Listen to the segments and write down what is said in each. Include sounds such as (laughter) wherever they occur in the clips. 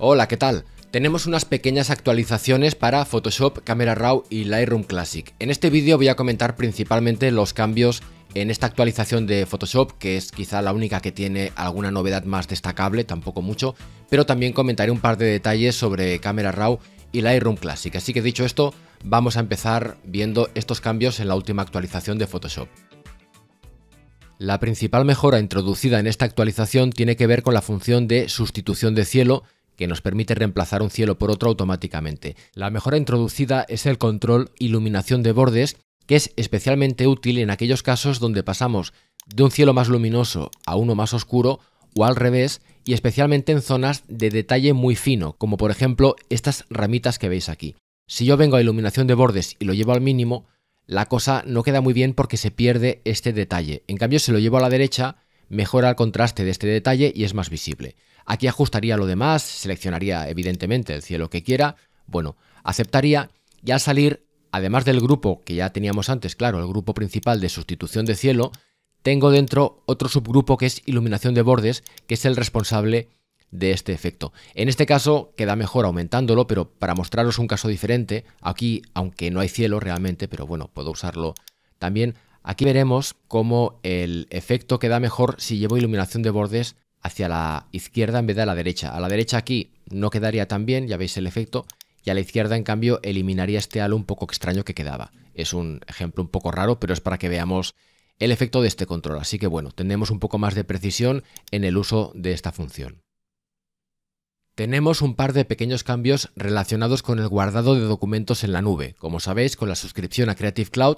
Hola, ¿qué tal? Tenemos unas pequeñas actualizaciones para Photoshop, Camera Raw y Lightroom Classic. En este vídeo voy a comentar principalmente los cambios en esta actualización de Photoshop, que es quizá la única que tiene alguna novedad más destacable, tampoco mucho, pero también comentaré un par de detalles sobre Camera Raw y Lightroom Classic. Así que dicho esto, vamos a empezar viendo estos cambios en la última actualización de Photoshop. La principal mejora introducida en esta actualización tiene que ver con la función de sustitución de cielo, que nos permite reemplazar un cielo por otro automáticamente. La mejora introducida es el control iluminación de bordes, que es especialmente útil en aquellos casos donde pasamos de un cielo más luminoso a uno más oscuro o al revés, y especialmente en zonas de detalle muy fino, como por ejemplo estas ramitas que veis aquí. Si yo vengo a iluminación de bordes y lo llevo al mínimo, la cosa no queda muy bien porque se pierde este detalle. En cambio, si lo llevo a la derecha, mejora el contraste de este detalle y es más visible. Aquí ajustaría lo demás, seleccionaría evidentemente el cielo que quiera, bueno, aceptaría y al salir, además del grupo que ya teníamos antes, claro, el grupo principal de sustitución de cielo, tengo dentro otro subgrupo que es iluminación de bordes, que es el responsable de este efecto. En este caso queda mejor aumentándolo, pero para mostraros un caso diferente, aquí, aunque no hay cielo realmente, pero bueno, puedo usarlo también, aquí veremos cómo el efecto queda mejor si llevo iluminación de bordes hacia la izquierda en vez de a la derecha. A la derecha aquí no quedaría tan bien, ya veis el efecto, y a la izquierda en cambio eliminaría este halo un poco extraño que quedaba. Es un ejemplo un poco raro, pero es para que veamos el efecto de este control. Así que bueno, tenemos un poco más de precisión en el uso de esta función. Tenemos un par de pequeños cambios relacionados con el guardado de documentos en la nube. Como sabéis, con la suscripción a Creative Cloud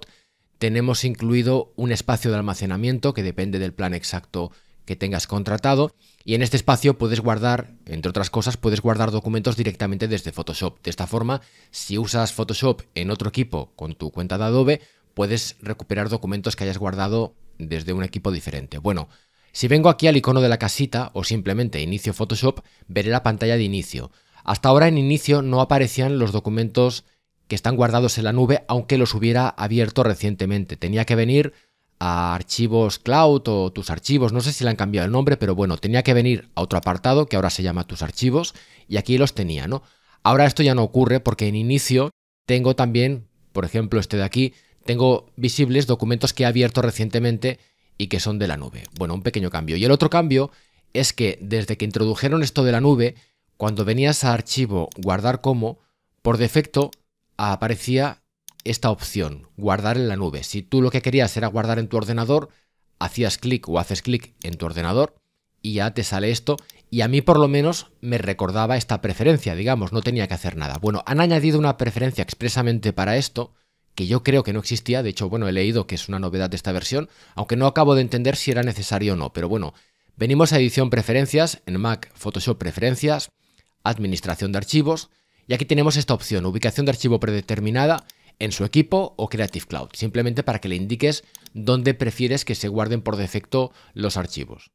tenemos incluido un espacio de almacenamiento que depende del plan exacto que tengas contratado y en este espacio puedes guardar, entre otras cosas, puedes guardar documentos directamente desde Photoshop. De esta forma, si usas Photoshop en otro equipo con tu cuenta de Adobe, puedes recuperar documentos que hayas guardado desde un equipo diferente. Bueno, si vengo aquí al icono de la casita o simplemente inicio Photoshop, veré la pantalla de inicio. Hasta ahora en inicio no aparecían los documentos que están guardados en la nube, aunque los hubiera abierto recientemente. Tenía que venir a archivos cloud o tus archivos, no sé si le han cambiado el nombre, pero bueno, tenía que venir a otro apartado que ahora se llama tus archivos y aquí los tenía, ¿no? Ahora esto ya no ocurre porque en inicio tengo también, por ejemplo, este de aquí, tengo visibles documentos que he abierto recientemente y que son de la nube. Bueno, un pequeño cambio. Y el otro cambio es que desde que introdujeron esto de la nube, cuando venías a archivo guardar como, por defecto aparecía esta opción, guardar en la nube. Si tú lo que querías era guardar en tu ordenador, hacías clic o haces clic en tu ordenador y ya te sale esto. Y a mí por lo menos me recordaba esta preferencia, digamos, no tenía que hacer nada. Bueno, han añadido una preferencia expresamente para esto, que yo creo que no existía, de hecho, bueno, he leído que es una novedad de esta versión, aunque no acabo de entender si era necesario o no, pero bueno, venimos a edición preferencias, en Mac Photoshop preferencias, administración de archivos, y aquí tenemos esta opción, ubicación de archivo predeterminada, en su equipo o Creative Cloud, simplemente para que le indiques dónde prefieres que se guarden por defecto los archivos.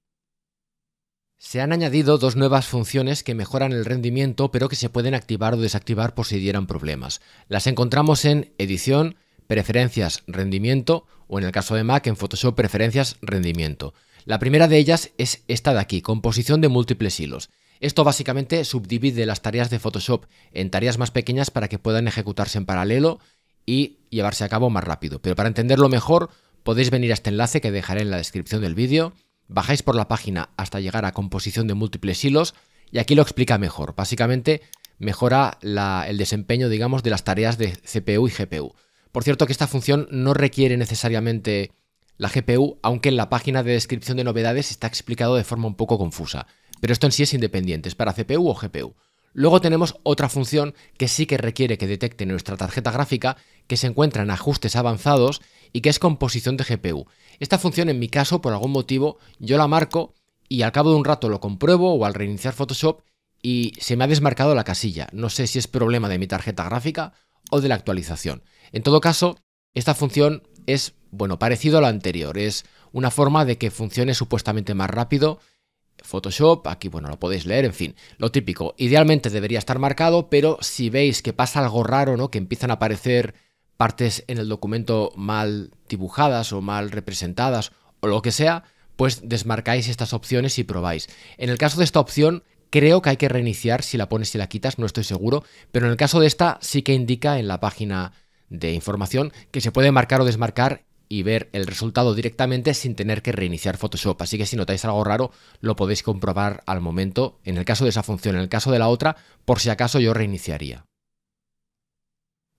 Se han añadido dos nuevas funciones que mejoran el rendimiento pero que se pueden activar o desactivar por si dieran problemas. Las encontramos en Edición, Preferencias, Rendimiento o en el caso de Mac en Photoshop Preferencias, Rendimiento. La primera de ellas es esta de aquí, composición de múltiples hilos. Esto básicamente subdivide las tareas de Photoshop en tareas más pequeñas para que puedan ejecutarse en paralelo y llevarse a cabo más rápido. Pero para entenderlo mejor, podéis venir a este enlace que dejaré en la descripción del vídeo, bajáis por la página hasta llegar a composición de múltiples hilos y aquí lo explica mejor. Básicamente mejora el desempeño, digamos, de las tareas de CPU y GPU. Por cierto que esta función no requiere necesariamente la GPU, aunque en la página de descripción de novedades está explicado de forma un poco confusa. Pero esto en sí es independiente, es para CPU o GPU. Luego tenemos otra función que sí que requiere que detecte nuestra tarjeta gráfica, que se encuentra en ajustes avanzados y que es composición de GPU. Esta función en mi caso, por algún motivo, yo la marco y al cabo de un rato lo compruebo o al reiniciar Photoshop y se me ha desmarcado la casilla. No sé si es problema de mi tarjeta gráfica o de la actualización. En todo caso, esta función es, bueno, parecido a la anterior. Es una forma de que funcione supuestamente más rápido Photoshop, aquí bueno, lo podéis leer, en fin, lo típico. Idealmente debería estar marcado, pero si veis que pasa algo raro, ¿no? Que empiezan a aparecer partes en el documento mal dibujadas o mal representadas o lo que sea, pues desmarcáis estas opciones y probáis. En el caso de esta opción, creo que hay que reiniciar si la pones y la quitas, no estoy seguro, pero en el caso de esta sí que indica en la página de información que se puede marcar o desmarcar y ver el resultado directamente sin tener que reiniciar Photoshop. Así que si notáis algo raro, lo podéis comprobar al momento, en el caso de esa función, en el caso de la otra, por si acaso yo reiniciaría.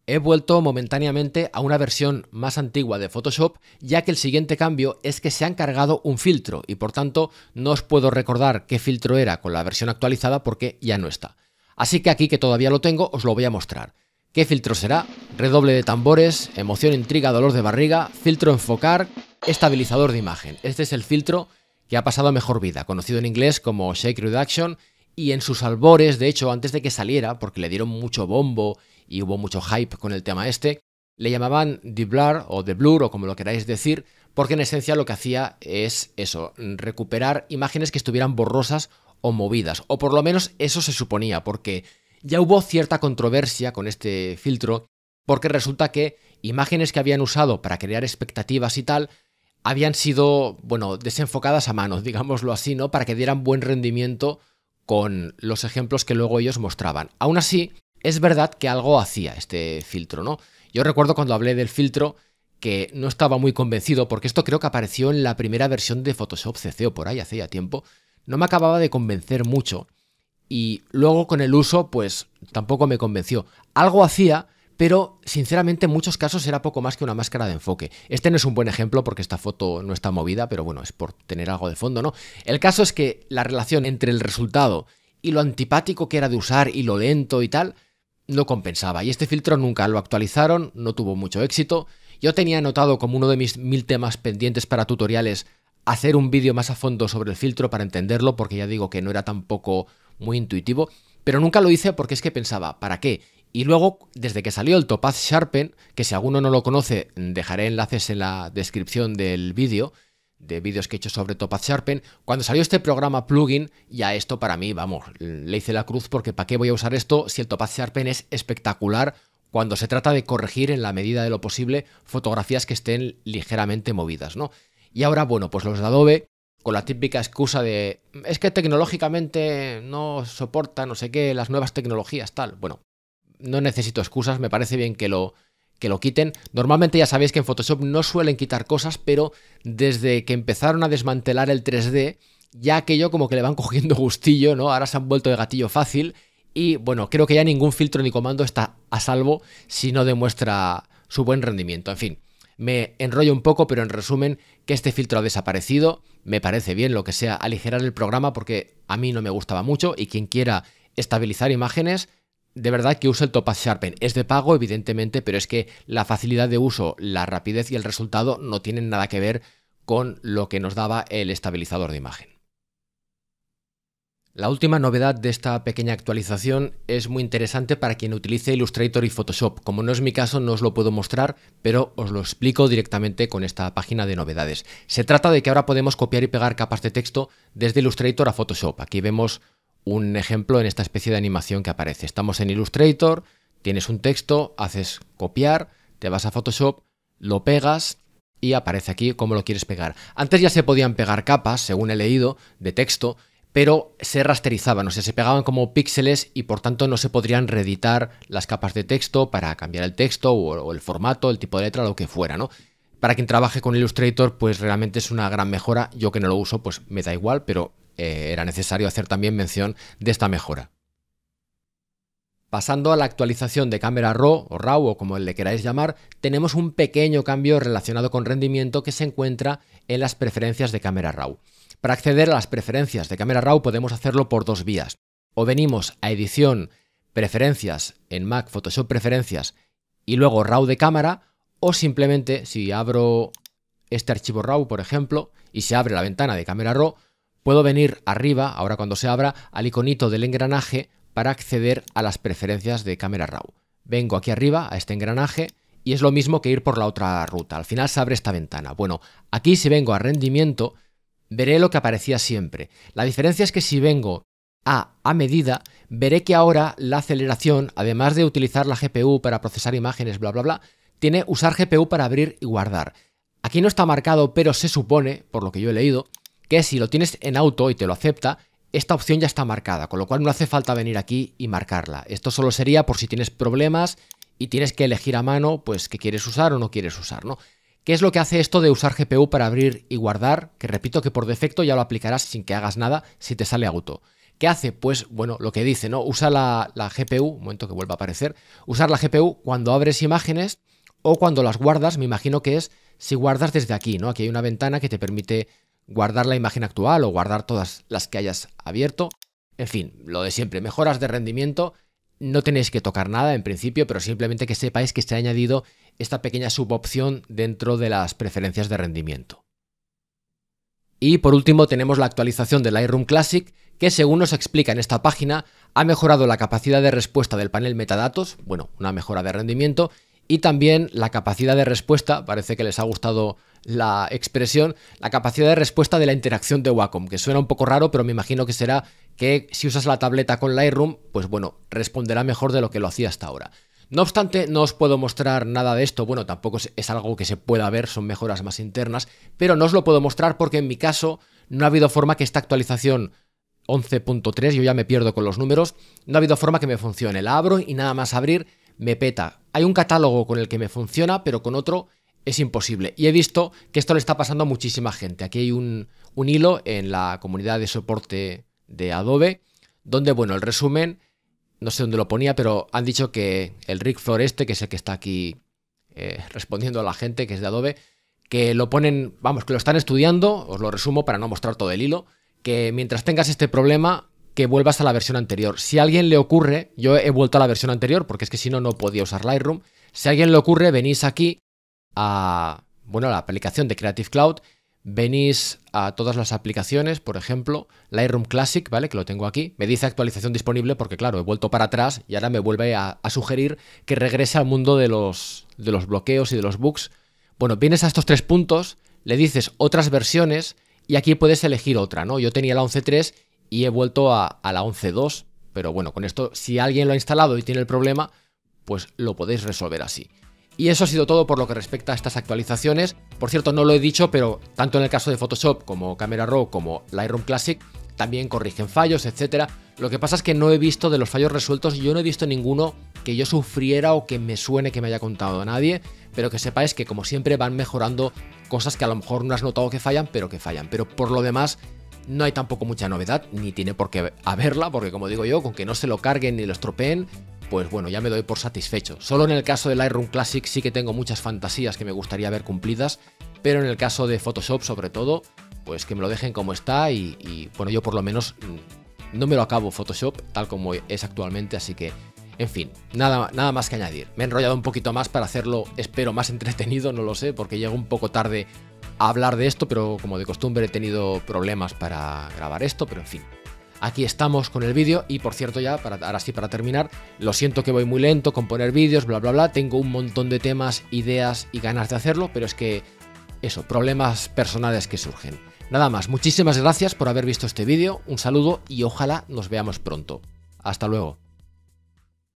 He vuelto momentáneamente a una versión más antigua de Photoshop, ya que el siguiente cambio es que se ha cargado un filtro y por tanto no os puedo recordar qué filtro era con la versión actualizada porque ya no está. Así que aquí que todavía lo tengo os lo voy a mostrar. ¿Qué filtro será? Redoble de tambores, emoción, intriga, dolor de barriga, filtro enfocar, estabilizador de imagen. Este es el filtro que ha pasado a mejor vida, conocido en inglés como Shake Reduction, y en sus albores, de hecho, antes de que saliera, porque le dieron mucho bombo y hubo mucho hype con el tema este, le llamaban The Blur o The Blur o como lo queráis decir, porque en esencia lo que hacía es eso, recuperar imágenes que estuvieran borrosas o movidas, o por lo menos eso se suponía, porque ya hubo cierta controversia con este filtro porque resulta que imágenes que habían usado para crear expectativas y tal habían sido, bueno, desenfocadas a mano, (laughs) digámoslo así, ¿no? Para que dieran buen rendimiento con los ejemplos que luego ellos mostraban. Aún así, es verdad que algo hacía este filtro, ¿no? Yo recuerdo cuando hablé del filtro que no estaba muy convencido, porque esto creo que apareció en la primera versión de Photoshop CC o por ahí hace ya tiempo, no me acababa de convencer mucho, y luego con el uso pues tampoco me convenció. Algo hacía, pero sinceramente en muchos casos era poco más que una máscara de enfoque. Este no es un buen ejemplo porque esta foto no está movida, pero bueno, es por tener algo de fondo, ¿no? El caso es que la relación entre el resultado y lo antipático que era de usar y lo lento y tal, no compensaba. Y este filtro nunca lo actualizaron, no tuvo mucho éxito. Yo tenía anotado como uno de mis mil temas pendientes para tutoriales hacer un vídeo más a fondo sobre el filtro para entenderlo, porque ya digo que no era tampoco muy intuitivo, pero nunca lo hice porque es que pensaba, ¿para qué? Y luego, desde que salió el Topaz Sharpen, que si alguno no lo conoce, dejaré enlaces en la descripción del vídeo, de vídeos que he hecho sobre Topaz Sharpen, cuando salió este programa plugin, ya esto para mí, vamos, le hice la cruz porque ¿para qué voy a usar esto si el Topaz Sharpen es espectacular cuando se trata de corregir en la medida de lo posible fotografías que estén ligeramente movidas, ¿no? Y ahora, bueno, pues los de Adobe con la típica excusa de es que tecnológicamente no soporta no sé qué, las nuevas tecnologías, tal. Bueno, no necesito excusas, me parece bien que lo, que lo quiten. Normalmente ya sabéis que en Photoshop no suelen quitar cosas, pero desde que empezaron a desmantelar el 3D, ya aquello como que le van (laughs) cogiendo gustillo, ¿no? Ahora se han vuelto de gatillo fácil y bueno, creo que ya ningún filtro ni comando está a salvo si no demuestra su buen rendimiento. En fin, me enrollo un poco, pero en resumen, que este filtro ha desaparecido. Me parece bien lo que sea aligerar el programa porque a mí no me gustaba mucho y quien quiera estabilizar imágenes, de verdad que use el Topaz Sharpen. Es de pago, evidentemente, pero es que la facilidad de uso, la rapidez y el resultado no tienen nada que ver con lo que nos daba el estabilizador de imagen. La última novedad de esta pequeña actualización es muy interesante para quien utilice Illustrator y Photoshop. Como no es mi caso, no os lo puedo mostrar, pero os lo explico directamente con esta página de novedades. Se trata de que ahora podemos copiar y pegar capas de texto desde Illustrator a Photoshop. Aquí vemos un ejemplo en esta especie de animación que aparece. Estamos en Illustrator, tienes un texto, haces copiar, te vas a Photoshop, lo pegas y aparece aquí como lo quieres pegar. Antes ya se podían pegar capas, según he leído, de texto, pero se rasterizaban, o sea, se pegaban como píxeles y por tanto no se podrían reeditar las capas de texto para cambiar el texto o, el formato, el tipo de letra, lo que fuera, ¿no? Para quien trabaje con Illustrator, pues realmente es una gran mejora. Yo que no lo uso, pues me da igual, pero eh, era necesario hacer también mención de esta mejora. Pasando a la actualización de cámara RAW o RAW o como le queráis llamar, tenemos un pequeño cambio relacionado con rendimiento que se encuentra en las preferencias de cámara RAW. Para acceder a las preferencias de Camera Raw podemos hacerlo por dos vías. O venimos a edición, preferencias, en Mac, Photoshop, preferencias, y luego RAW de cámara, o simplemente si abro este archivo RAW, por ejemplo, y se abre la ventana de Camera Raw, puedo venir arriba, ahora cuando se abra, al iconito del engranaje para acceder a las preferencias de Camera Raw. Vengo aquí arriba a este engranaje y es lo mismo que ir por la otra ruta. Al final se abre esta ventana. Bueno, aquí si vengo a rendimiento, veré lo que aparecía siempre. La diferencia es que si vengo a a medida, veré que ahora la aceleración, además de utilizar la GPU para procesar imágenes, bla, bla, bla, tiene usar GPU para abrir y guardar. Aquí no está marcado, pero se supone, por lo que yo he leído, que si lo tienes en auto y te lo acepta, esta opción ya está marcada, con lo cual no hace falta venir aquí y marcarla. Esto solo sería por si tienes problemas y tienes que elegir a mano pues qué quieres usar o no quieres usar, ¿no? ¿Qué es lo que hace esto de usar GPU para abrir y guardar? Que repito que por defecto ya lo aplicarás sin que hagas nada si te sale auto. ¿Qué hace? Pues bueno, lo que dice, ¿no? Usa la, GPU, un momento que vuelva a aparecer, usar la GPU cuando abres imágenes o cuando las guardas, me imagino que es si guardas desde aquí, ¿no? Aquí hay una ventana que te permite guardar la imagen actual o guardar todas las que hayas abierto. En fin, lo de siempre, mejoras de rendimiento no tenéis que tocar nada en principio, pero simplemente que sepáis que se ha añadido esta pequeña subopción dentro de las preferencias de rendimiento. Y por último tenemos la actualización del Lightroom Classic, que según nos explica en esta página, ha mejorado la capacidad de respuesta del panel metadatos, bueno, una mejora de rendimiento, y también la capacidad de respuesta, parece que les ha gustado la expresión, la capacidad de respuesta de la interacción de Wacom, que suena un poco raro, pero me imagino que será que si usas la tableta con Lightroom, pues bueno, responderá mejor de lo que lo hacía hasta ahora. No obstante, no os puedo mostrar nada de esto, bueno, tampoco es algo que se pueda ver, son mejoras más internas, pero no os lo puedo mostrar porque en mi caso no ha habido forma que esta actualización 11.3, yo ya me pierdo con los números, no ha habido forma que me funcione. La abro y nada más abrir me peta. Hay un catálogo con el que me funciona, pero con otro es imposible. Y he visto que esto le está pasando a muchísima gente. Aquí hay un, hilo en la comunidad de soporte de Adobe, donde, bueno, el resumen, no sé dónde lo ponía, pero han dicho que el Rick Floreste, que es el que está aquí eh, respondiendo a la gente, que es de Adobe, que lo ponen, vamos, que lo están estudiando, os lo resumo para no mostrar todo el hilo, que mientras tengas este problema, que vuelvas a la versión anterior. Si a alguien le ocurre, yo he vuelto a la versión anterior, porque es que si no, no podía usar Lightroom. Si a alguien le ocurre, venís aquí a bueno, la aplicación de Creative Cloud, venís a todas las aplicaciones, por ejemplo, Lightroom Classic, ¿vale? Que lo tengo aquí, me dice actualización disponible porque claro, he vuelto para atrás y ahora me vuelve a, sugerir que regrese al mundo de los, de los bloqueos y de los bugs. Bueno, vienes a estos tres puntos, le dices otras versiones y aquí puedes elegir otra, ¿no? Yo tenía la 11.3 y he vuelto a, a la 11.2, pero bueno, con esto, si alguien lo ha instalado y tiene el problema, pues lo podéis resolver así. Y eso ha sido todo por lo que respecta a estas actualizaciones. Por cierto, no lo he dicho, pero tanto en el caso de Photoshop como Camera Raw como Lightroom Classic también corrigen fallos, etc. Lo que pasa es que no he visto de los fallos resueltos, yo no he visto ninguno que yo sufriera o que me suene que me haya contado a nadie, pero que sepáis que como siempre van mejorando cosas que a lo mejor no has notado que fallan, pero que fallan. Pero por lo demás, no hay tampoco mucha novedad, ni tiene por qué haberla, porque como digo yo, con que no se lo carguen ni lo estropeen, pues bueno, ya me doy por satisfecho. Solo en el caso del Lightroom Classic sí que tengo muchas fantasías que me gustaría ver cumplidas, pero en el caso de Photoshop sobre todo, pues que me lo dejen como está y, bueno, yo por lo menos mm, no me lo acabo Photoshop tal como es actualmente, así que en fin, nada, nada más que añadir. Me he enrollado un poquito más para hacerlo, espero, más (laughs) entretenido, no lo sé, porque llego un poco tarde a hablar de esto, pero como de costumbre he tenido problemas para grabar esto, pero en fin. Aquí estamos con el vídeo y por cierto ya, para, ahora sí para terminar, lo siento que voy muy lento con poner vídeos, bla bla bla, tengo un montón de temas, ideas y ganas de hacerlo, pero es que eso, problemas personales que surgen. Nada más, muchísimas gracias por haber visto este vídeo, un saludo y ojalá nos veamos pronto. Hasta luego.